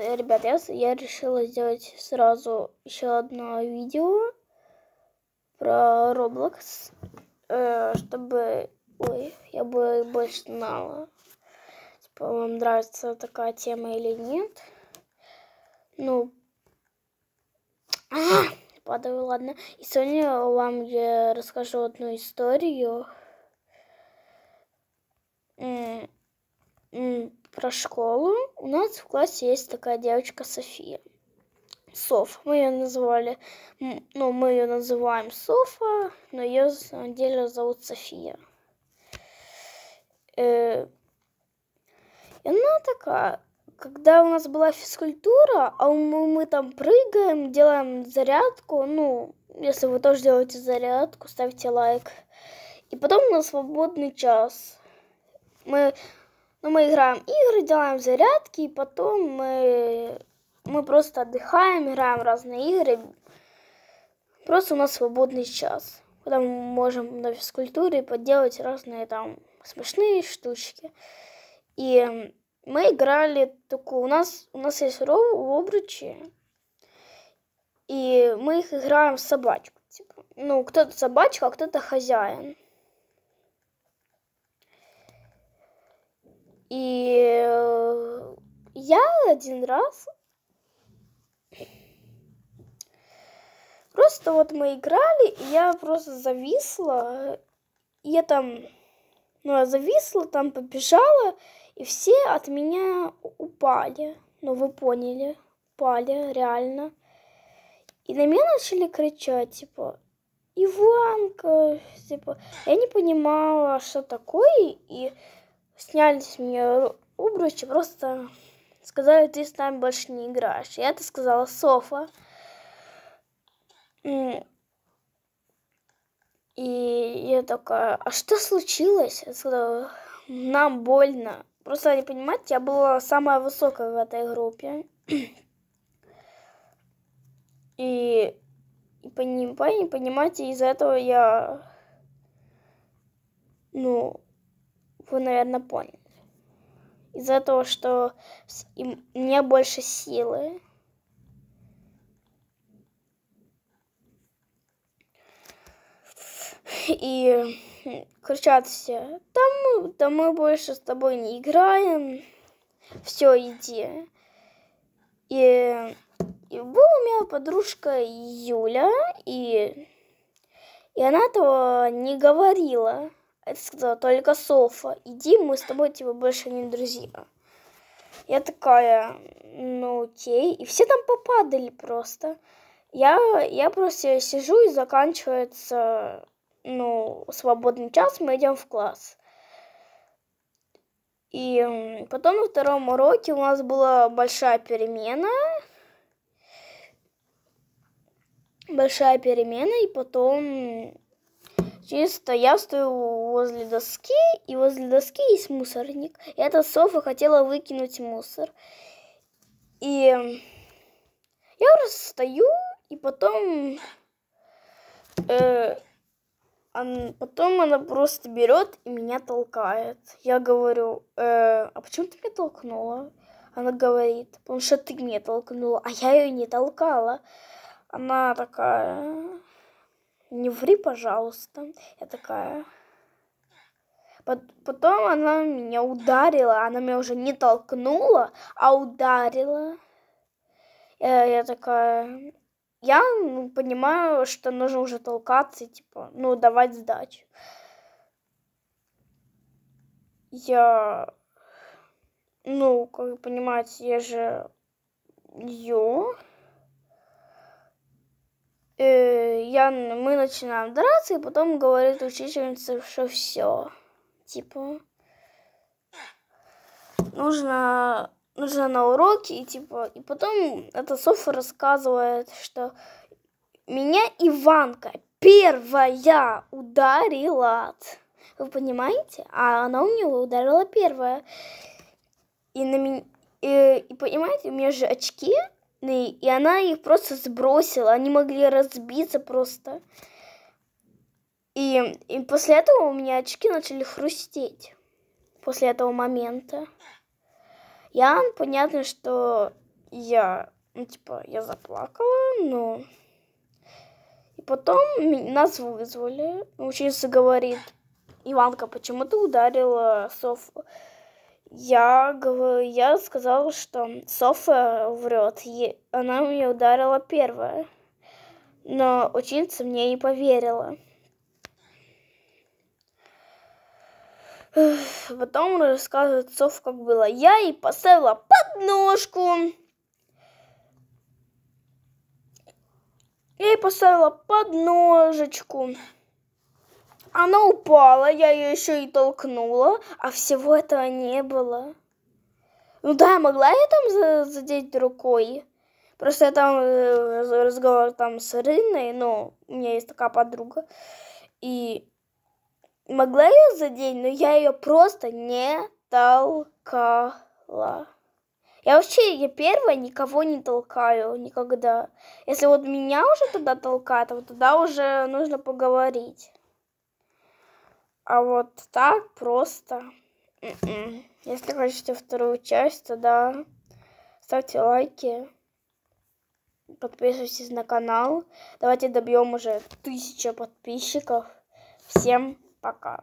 Э, ребят, я я решила сделать сразу еще одно видео про Roblox, э, чтобы ой, я бы больше знала, типа, вам нравится такая тема или нет. Ну, -а падаю, ладно. И сегодня вам я расскажу одну историю. М -м -м про школу. У нас в классе есть такая девочка София. Соф. Мы ее называли, ну, мы ее называем Софа, но ее на самом деле зовут София. Э, и она такая, когда у нас была физкультура, а мы, мы там прыгаем, делаем зарядку, ну, если вы тоже делаете зарядку, ставьте лайк. И потом на свободный час. Мы ну, мы играем игры, делаем зарядки, и потом мы, мы просто отдыхаем, играем разные игры. Просто у нас свободный час, когда мы можем на физкультуре поделать разные там смешные штучки. И мы играли такую... У нас, у нас есть ров, обручи, и мы их играем в собачку. Типа. Ну, кто-то собачка, а кто-то хозяин. И э, я один раз просто вот мы играли, и я просто зависла. И я там, ну, я зависла, там побежала, и все от меня упали. Ну, вы поняли, упали, реально. И на меня начали кричать, типа, Иванка, типа, я не понимала, что такое, и сняли с меня обруч и просто сказали, ты с нами больше не играешь. Я это сказала Софа. И я такая, а что случилось? Я сказала, нам больно. Просто не понимать я была самая высокая в этой группе. И, и не понимаете, из-за этого я, ну, вы, наверное, поняли. Из-за того, что у меня больше силы. И кричат все, там, там мы больше с тобой не играем, все, иди. И, и была у меня подружка Юля, и, и она этого не говорила. Это сказала только Софа. Иди, мы с тобой типа больше не друзья. Я такая, ну окей. И все там попадали просто. Я, я просто сижу и заканчивается, ну, свободный час, мы идем в класс. И потом на втором уроке у нас была большая перемена. Большая перемена, и потом Чисто я стою возле доски, и возле доски есть мусорник. И эта Софа хотела выкинуть мусор. И я просто стою, и потом... Э, он, потом она просто берет и меня толкает. Я говорю, э, а почему ты меня толкнула? Она говорит, потому что ты меня толкнула, а я ее не толкала. Она такая, не ври, пожалуйста. Я такая... Потом она меня ударила, она меня уже не толкнула, а ударила. Я, э, я такая, я ну, понимаю, что нужно уже толкаться, типа, ну, давать сдачу. Я, ну, как вы понимаете, я же ее э, я, мы начинаем драться, и потом говорит учительница, что все. Типа, нужно, нужно на уроки, и типа, и потом эта Софа рассказывает, что меня Иванка первая ударила. Вы понимаете? А она у него ударила первая. И на меня... И, э, и понимаете, у меня же очки и она их просто сбросила. Они могли разбиться просто. И, и после этого у меня очки начали хрустеть. После этого момента. Я, понятно, что я, ну, типа, я заплакала, но... И потом нас вызвали. Учительница говорит, Иванка, почему ты ударила Софу? Я, говорю, я сказала, что Софа врет. Е, она мне ударила первая. Но ученица мне не поверила. Потом рассказывает Соф, как было. Я ей поставила подножку. Я ей поставила подножечку. Она упала, я ее еще и толкнула, а всего этого не было. Ну да, могла я там задеть рукой. Просто я там э, разговор там с Рыной, но ну, у меня есть такая подруга. И могла ее задеть, но я ее просто не толкала. Я вообще, я первая никого не толкаю никогда. Если вот меня уже туда толкают, то тогда уже нужно поговорить. А вот так просто. М-м. Если хотите вторую часть, то да. Ставьте лайки. Подписывайтесь на канал. Давайте добьем уже тысячу подписчиков. Всем пока.